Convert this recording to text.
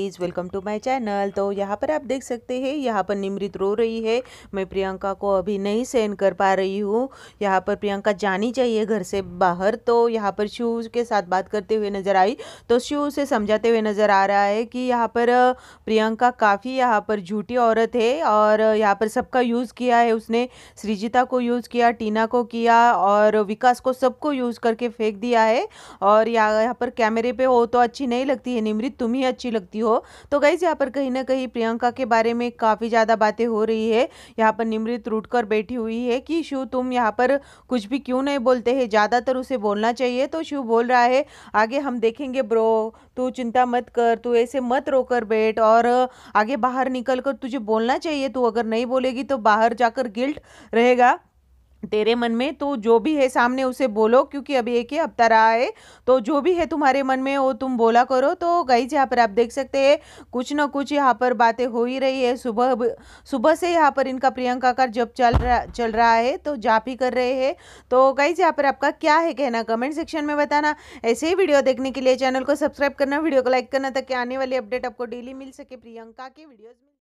please welcome to my channel तो यहाँ पर आप देख सकते हैं यहाँ पर निमृत रो रही है मैं प्रियंका को अभी नहीं सहन कर पा रही हूँ यहाँ पर प्रियंका जानी चाहिए घर से बाहर तो यहाँ पर शिव के साथ बात करते हुए नज़र आई तो शिव उसे समझाते हुए नज़र आ रहा है कि यहाँ पर प्रियंका काफ़ी यहाँ पर झूठी औरत है और यहाँ पर सबका यूज़ किया है उसने सृजिता को यूज़ किया टीना को किया और विकास को सबको यूज़ करके फेंक दिया है और यहाँ पर कैमरे पर हो तो अच्छी नहीं लगती है निमृत तुम ही अच्छी लगती हो हो तो गाइज यहाँ पर कहीं ना कहीं प्रियंका के बारे में काफ़ी ज़्यादा बातें हो रही है यहाँ पर निमृत रूट कर बैठी हुई है कि शिव तुम यहाँ पर कुछ भी क्यों नहीं बोलते हैं ज़्यादातर उसे बोलना चाहिए तो शिव बोल रहा है आगे हम देखेंगे ब्रो तू चिंता मत कर तू ऐसे मत रो कर बैठ और आगे बाहर निकल कर तुझे बोलना चाहिए तू अगर नहीं बोलेगी तो बाहर जाकर गिल्ट रहेगा तेरे मन में तो जो भी है सामने उसे बोलो क्योंकि अभी एक ही हफ्ता रहा है तो जो भी है तुम्हारे मन में वो तुम बोला करो तो गई यहाँ पर आप देख सकते हैं कुछ ना कुछ यहाँ पर बातें हो ही रही है सुबह सुबह से यहाँ पर इनका प्रियंका का जब चल रहा चल रहा है तो जाप ही कर रहे हैं तो गई यहाँ पर आपका क्या है कहना कमेंट सेक्शन में बताना ऐसे ही वीडियो देखने के लिए चैनल को सब्सक्राइब करना वीडियो को लाइक करना ताकि आने वाली अपडेट आपको डेली मिल सके प्रियंका के वीडियोज़